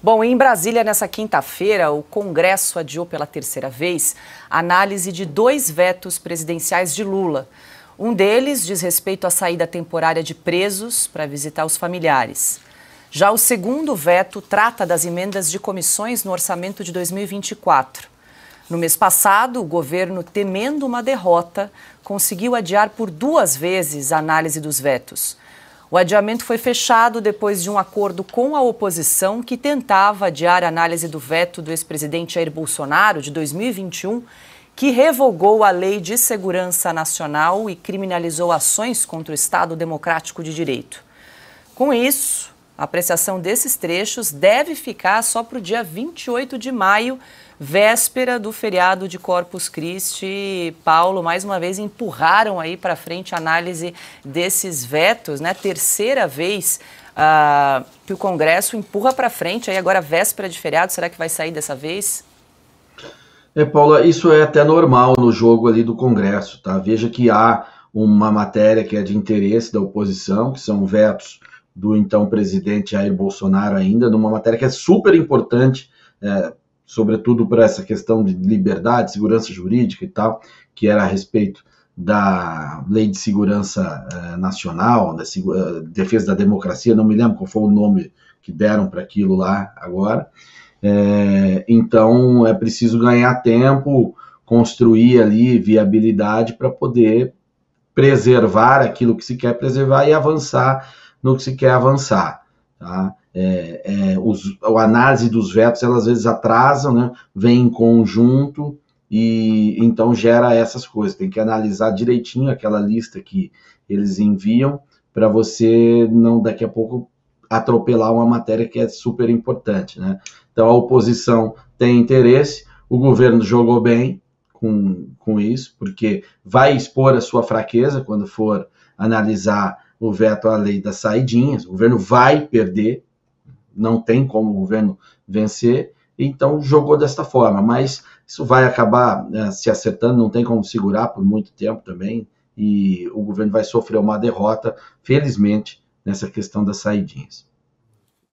Bom, em Brasília, nessa quinta-feira, o Congresso adiou pela terceira vez a análise de dois vetos presidenciais de Lula. Um deles diz respeito à saída temporária de presos para visitar os familiares. Já o segundo veto trata das emendas de comissões no orçamento de 2024. No mês passado, o governo, temendo uma derrota, conseguiu adiar por duas vezes a análise dos vetos. O adiamento foi fechado depois de um acordo com a oposição que tentava adiar a análise do veto do ex-presidente Jair Bolsonaro de 2021, que revogou a Lei de Segurança Nacional e criminalizou ações contra o Estado Democrático de Direito. Com isso, a apreciação desses trechos deve ficar só para o dia 28 de maio, véspera do feriado de Corpus Christi. Paulo, mais uma vez, empurraram aí para frente a análise desses vetos, né? Terceira vez ah, que o Congresso empurra para frente, aí agora véspera de feriado, será que vai sair dessa vez? É, Paula, isso é até normal no jogo ali do Congresso, tá? Veja que há uma matéria que é de interesse da oposição, que são vetos do então presidente Jair Bolsonaro ainda, numa matéria que é super importante, é, sobretudo para essa questão de liberdade, segurança jurídica e tal, que era a respeito da Lei de Segurança é, Nacional, da é, Defesa da Democracia, não me lembro qual foi o nome que deram para aquilo lá agora. É, então é preciso ganhar tempo, construir ali viabilidade para poder preservar aquilo que se quer preservar e avançar no que se quer avançar. Tá? É, é, os, a análise dos vetos, elas às vezes atrasam, né? vem em conjunto e então gera essas coisas. Tem que analisar direitinho aquela lista que eles enviam para você não daqui a pouco atropelar uma matéria que é super importante. Né? Então a oposição tem interesse, o governo jogou bem com, com isso, porque vai expor a sua fraqueza quando for analisar o veto à lei das saidinhas, o governo vai perder, não tem como o governo vencer, então jogou desta forma, mas isso vai acabar né, se acertando, não tem como segurar por muito tempo também, e o governo vai sofrer uma derrota, felizmente, nessa questão das saidinhas.